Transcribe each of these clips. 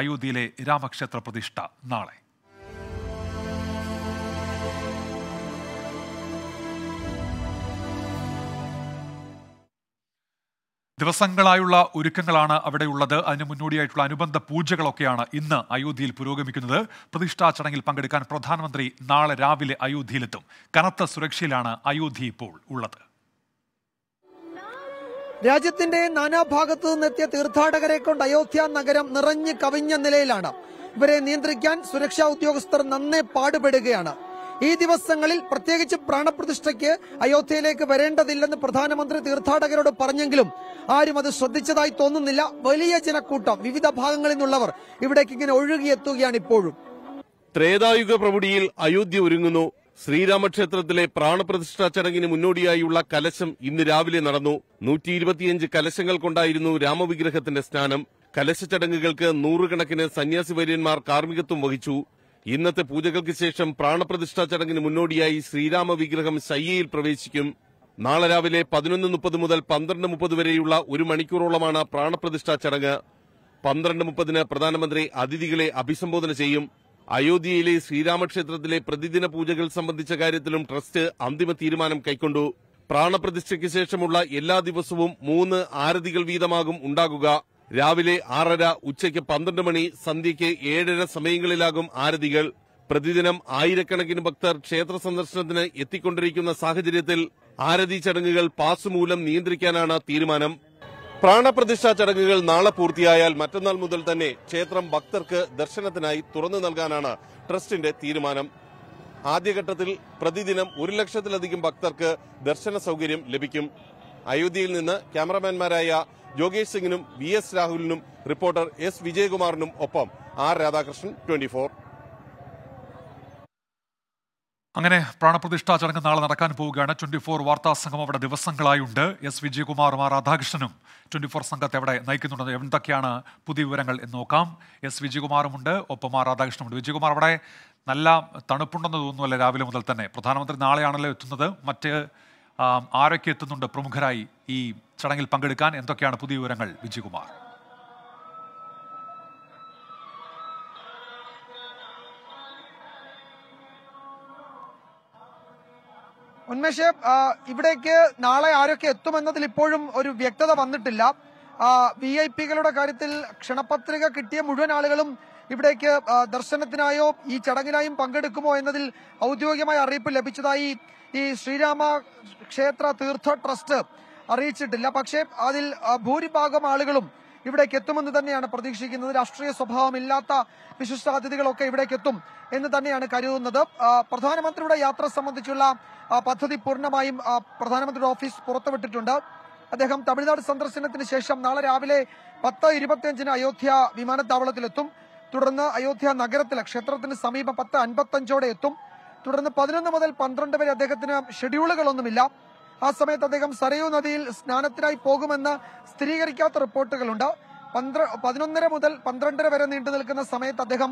അയോധ്യയിലെ രാമക്ഷേത്ര പ്രതിഷ്ഠ നാളെ ദിവസങ്ങളായുള്ള ഒരുക്കങ്ങളാണ് അവിടെയുള്ളത് അതിന് മുന്നോടിയായിട്ടുള്ള അനുബന്ധ പൂജകളൊക്കെയാണ് ഇന്ന് അയോധ്യയിൽ പുരോഗമിക്കുന്നത് പ്രതിഷ്ഠാ ചടങ്ങിൽ പങ്കെടുക്കാൻ പ്രധാനമന്ത്രി നാളെ രാവിലെ അയോധ്യയിലെത്തും കനത്ത സുരക്ഷയിലാണ് അയോധ്യ ഇപ്പോൾ ഉള്ളത് രാജ്യത്തിന്റെ നാനാഭാഗത്തു നിന്നെത്തിയ തീർത്ഥാടകരെ കൊണ്ട് അയോധ്യ നഗരം നിറഞ്ഞു കവിഞ്ഞ നിലയിലാണ് ഇവരെ നിയന്ത്രിക്കാൻ സുരക്ഷാ ഉദ്യോഗസ്ഥർ നന്നേ പാടുപെടുകയാണ് ഈ ദിവസങ്ങളിൽ പ്രത്യേകിച്ച് പ്രാണപ്രതിഷ്ഠയ്ക്ക് അയോധ്യയിലേക്ക് വരേണ്ടതില്ലെന്ന് പ്രധാനമന്ത്രി തീർത്ഥാടകരോട് പറഞ്ഞെങ്കിലും ആരും അത് ശ്രദ്ധിച്ചതായി തോന്നുന്നില്ല വലിയ ജനക്കൂട്ടം വിവിധ ഭാഗങ്ങളിൽ നിന്നുള്ളവർ ഇവിടേക്ക് ഇങ്ങനെ ഒഴുകിയെത്തുകയാണ് ഇപ്പോഴും ത്രേതായുഗ പ്രഭുടിയിൽ അയോധ്യ ഒരുങ്ങുന്നു ശ്രീരാമക്ഷേത്രത്തിലെ പ്രാണപ്രതിഷ്ഠാ ചടങ്ങിന് മുന്നോടിയായുള്ള കലശം ഇന്ന് രാവിലെ നടന്നു നൂറ്റി ഇരുപത്തിയഞ്ച് കലശങ്ങൾ കൊണ്ടായിരുന്നു രാമവിഗ്രഹത്തിന്റെ സ്നാനം കലശ ചടങ്ങുകൾക്ക് നൂറുകണക്കിന് സന്യാസി വര്യന്മാർ കാർമ്മികത്വം വഹിച്ചു ഇന്നത്തെ പൂജകൾക്ക് ശേഷം പ്രാണപ്രതിഷ്ഠാ ചടങ്ങിന് മുന്നോടിയായി ശ്രീരാമ വിഗ്രഹം ശയ്യയിൽ പ്രവേശിക്കും നാളെ രാവിലെ പതിനൊന്ന് മുപ്പത് മുതൽ പന്ത്രണ്ട് മുപ്പത് വരെയുള്ള ഒരു മണിക്കൂറോളമാണ് പ്രാണപ്രതിഷ്ഠാ ചടങ്ങ് പന്ത്രണ്ട് മുപ്പതിന് പ്രധാനമന്ത്രി അതിഥികളെ അഭിസംബോധന ചെയ്യും അയോധ്യയിലെ ശ്രീരാമക്ഷേത്രത്തിലെ പ്രതിദിന പൂജകൾ സംബന്ധിച്ച കാര്യത്തിലും ട്രസ്റ്റ് അന്തിമ തീരുമാനം കൈക്കൊണ്ടു പ്രാണപ്രതിഷ്ഠയ്ക്ക് ശേഷമുള്ള എല്ലാ ദിവസവും മൂന്ന് ആരതികൾ വീതമാകും ഉണ്ടാകുക രാവിലെ ആറര ഉച്ചയ്ക്ക് പന്ത്രണ്ട് മണി സന്ധ്യയ്ക്ക് ഏഴര സമയങ്ങളിലാകും ആരതികൾ പ്രതിദിനം ആയിരക്കണക്കിന് ഭക്തർ ക്ഷേത്ര സന്ദർശനത്തിന് എത്തിക്കൊണ്ടിരിക്കുന്ന സാഹചര്യത്തിൽ ആരതി ചടങ്ങുകൾ പാസ് മൂലം നിയന്ത്രിക്കാനാണ് തീരുമാനം പ്രാണപ്രതിഷ്ഠാ ചടങ്ങുകൾ നാളെ പൂർത്തിയായാൽ മറ്റന്നാൾ മുതൽ തന്നെ ക്ഷേത്രം ഭക്തർക്ക് ദർശനത്തിനായി തുറന്നു നൽകാനാണ് ട്രസ്റ്റിന്റെ തീരുമാനം ആദ്യഘട്ടത്തിൽ പ്രതിദിനം ഒരു ലക്ഷത്തിലധികം ഭക്തർക്ക് ദർശന സൗകര്യം ലഭിക്കും അയോധ്യയിൽ നിന്ന് ക്യാമറമാൻമാരായ ജോഗേഷ് സിംഗിനും വി എസ് രാഹുലിനും റിപ്പോർട്ടർ എസ് വിജയകുമാറിനും ഒപ്പം ആർ രാധാകൃഷ്ണൻ ട്വന്റി അങ്ങനെ പ്രാണപ്രതിഷ്ഠാ ചടങ്ങ് നാളെ നടക്കാൻ പോവുകയാണ് ട്വൻറ്റി ഫോർ വാർത്താ സംഘം അവിടെ ദിവസങ്ങളായുണ്ട് എസ് വിജയകുമാറും ആർ രാധാകൃഷ്ണനും ട്വൻറ്റി ഫോർ സംഘത്തെ അവിടെ നയിക്കുന്നുണ്ട് എന്തൊക്കെയാണ് പുതിയ വിവരങ്ങൾ എന്ന് നോക്കാം എസ് വിജയകുമാറുമുണ്ട് ഒപ്പം ആർ രാധാകൃഷ്ണനുണ്ട് വിജയകുമാർ അവിടെ നല്ല തണുപ്പുണ്ടെന്ന് തോന്നുന്നുവല്ലേ രാവിലെ മുതൽ തന്നെ പ്രധാനമന്ത്രി നാളെയാണല്ലോ എത്തുന്നത് മറ്റ് ആരൊക്കെ എത്തുന്നുണ്ട് പ്രമുഖരായി ഈ ചടങ്ങിൽ പങ്കെടുക്കാൻ എന്തൊക്കെയാണ് പുതിയ വിവരങ്ങൾ വിജയകുമാർ ഉന്മേഷ് ഇവിടേക്ക് നാളെ ആരൊക്കെ എത്തുമെന്നതിൽ ഇപ്പോഴും ഒരു വ്യക്തത വന്നിട്ടില്ല വി ഐ പികളുടെ കാര്യത്തിൽ ക്ഷണപത്രിക കിട്ടിയ മുഴുവൻ ആളുകളും ഇവിടേക്ക് ദർശനത്തിനായോ ഈ ചടങ്ങിനായും പങ്കെടുക്കുമോ എന്നതിൽ ഔദ്യോഗികമായ അറിയിപ്പ് ലഭിച്ചതായി ഈ ശ്രീരാമ ക്ഷേത്ര തീർത്ഥ ട്രസ്റ്റ് അറിയിച്ചിട്ടില്ല പക്ഷേ അതിൽ ഭൂരിഭാഗം ആളുകളും ഇവിടേക്ക് എത്തുമെന്ന് തന്നെയാണ് പ്രതീക്ഷിക്കുന്നത് രാഷ്ട്രീയ സ്വഭാവമില്ലാത്ത വിശിഷ്ട അതിഥികളൊക്കെ ഇവിടേക്ക് എത്തും എന്ന് തന്നെയാണ് കരുതുന്നത് പ്രധാനമന്ത്രിയുടെ യാത്ര സംബന്ധിച്ചുള്ള പദ്ധതി പൂർണ്ണമായും പ്രധാനമന്ത്രിയുടെ ഓഫീസ് പുറത്തുവിട്ടിട്ടുണ്ട് അദ്ദേഹം തമിഴ്നാട് സന്ദർശനത്തിന് ശേഷം നാളെ രാവിലെ പത്ത് ഇരുപത്തിയഞ്ചിന് അയോധ്യ വിമാനത്താവളത്തിലെത്തും തുടർന്ന് അയോധ്യ നഗരത്തിലെ ക്ഷേത്രത്തിന് സമീപം പത്ത് അൻപത്തഞ്ചോടെ എത്തും തുടർന്ന് പതിനൊന്ന് മുതൽ പന്ത്രണ്ട് വരെ അദ്ദേഹത്തിന് ഷെഡ്യൂളുകളൊന്നുമില്ല ആ സമയത്ത് അദ്ദേഹം സരയൂ നദിയിൽ സ്നാനത്തിനായി പോകുമെന്ന് സ്ഥിരീകരിക്കാത്ത റിപ്പോർട്ടുകളുണ്ട് പന്ത്ര പതിനൊന്നര മുതൽ പന്ത്രണ്ടര വരെ നീണ്ടു നിൽക്കുന്ന സമയത്ത് അദ്ദേഹം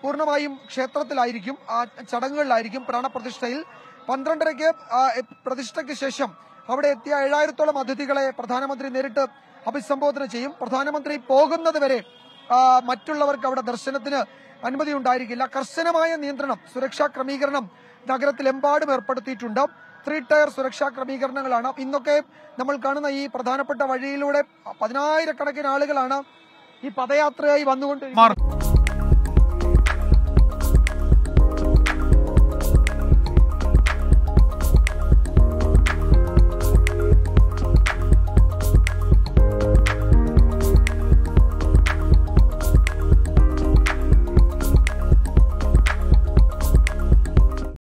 പൂർണ്ണമായും ക്ഷേത്രത്തിലായിരിക്കും ആ ചടങ്ങുകളിലായിരിക്കും പ്രാണപ്രതിഷ്ഠയിൽ പന്ത്രണ്ടരയ്ക്ക് പ്രതിഷ്ഠയ്ക്ക് ശേഷം അവിടെ എത്തിയ ഏഴായിരത്തോളം അതിഥികളെ പ്രധാനമന്ത്രി നേരിട്ട് അഭിസംബോധന ചെയ്യും പ്രധാനമന്ത്രി പോകുന്നത് വരെ മറ്റുള്ളവർക്ക് അവിടെ ദർശനത്തിന് അനുമതി ഉണ്ടായിരിക്കില്ല കർശനമായ നിയന്ത്രണം സുരക്ഷാ ക്രമീകരണം നഗരത്തിലെമ്പാടും ഏർപ്പെടുത്തിയിട്ടുണ്ട് ത്രീ ടയർ സുരക്ഷാ ക്രമീകരണങ്ങളാണ് ഇന്നൊക്കെ നമ്മൾ കാണുന്ന ഈ പ്രധാനപ്പെട്ട വഴിയിലൂടെ പതിനായിരക്കണക്കിന് ആളുകളാണ് ഈ പദയാത്രയായി വന്നുകൊണ്ടിരിക്കുന്നത്